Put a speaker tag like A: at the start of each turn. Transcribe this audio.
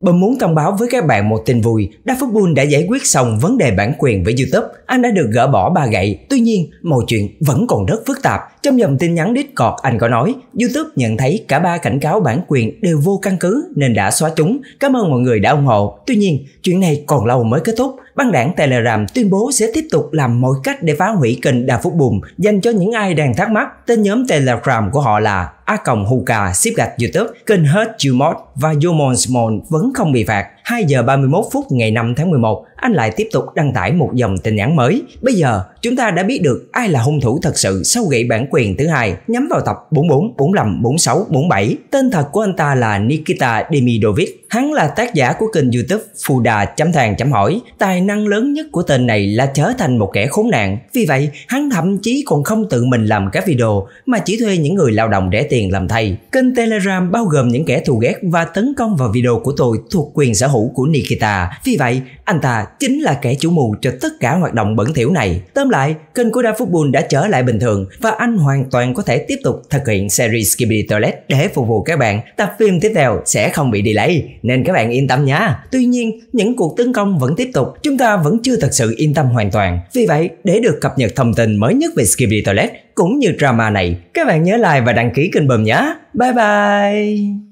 A: Bơm muốn thông báo với các bạn một tin vui, Daphabul đã giải quyết xong vấn đề bản quyền với YouTube, anh đã được gỡ bỏ ba gậy. Tuy nhiên, mọi chuyện vẫn còn rất phức tạp. Trong dòng tin nhắn Discord, anh có nói, YouTube nhận thấy cả ba cảnh cáo bản quyền đều vô căn cứ nên đã xóa chúng. Cảm ơn mọi người đã ủng hộ. Tuy nhiên, chuyện này còn lâu mới kết thúc. Băng đảng Telegram tuyên bố sẽ tiếp tục làm mọi cách để phá hủy kênh Đa Phúc Bùm dành cho những ai đang thắc mắc. Tên nhóm Telegram của họ là a cộng hù cà ship gạch youtube kênh hết Jumod và Jomonsmon vẫn không bị phạt 2 giờ 31 phút ngày 5 tháng 11, anh lại tiếp tục đăng tải một dòng tin nhắn mới. Bây giờ, chúng ta đã biết được ai là hung thủ thật sự sau gãy bản quyền thứ hai nhắm vào tập 44, 45, 46, 47. Tên thật của anh ta là Nikita Demidovic. Hắn là tác giả của kênh youtube Fuda chấm than chấm hỏi. Tài năng lớn nhất của tên này là trở thành một kẻ khốn nạn. Vì vậy, hắn thậm chí còn không tự mình làm các video mà chỉ thuê những người lao động rẻ tiền làm thay. Kênh Telegram bao gồm những kẻ thù ghét và tấn công vào video của tôi thuộc quyền sở hữu hữu của Nikita. Vì vậy, anh ta chính là kẻ chủ mưu cho tất cả hoạt động bẩn thỉu này. Tóm lại, kênh của DaFootball đã trở lại bình thường và anh hoàn toàn có thể tiếp tục thực hiện series Skibidi Toilet để phục vụ các bạn. Tập phim tiếp theo sẽ không bị delay, nên các bạn yên tâm nhé. Tuy nhiên, những cuộc tấn công vẫn tiếp tục, chúng ta vẫn chưa thật sự yên tâm hoàn toàn. Vì vậy, để được cập nhật thông tin mới nhất về Skibidi Toilet cũng như drama này, các bạn nhớ like và đăng ký kênh bùm nhé. Bye bye!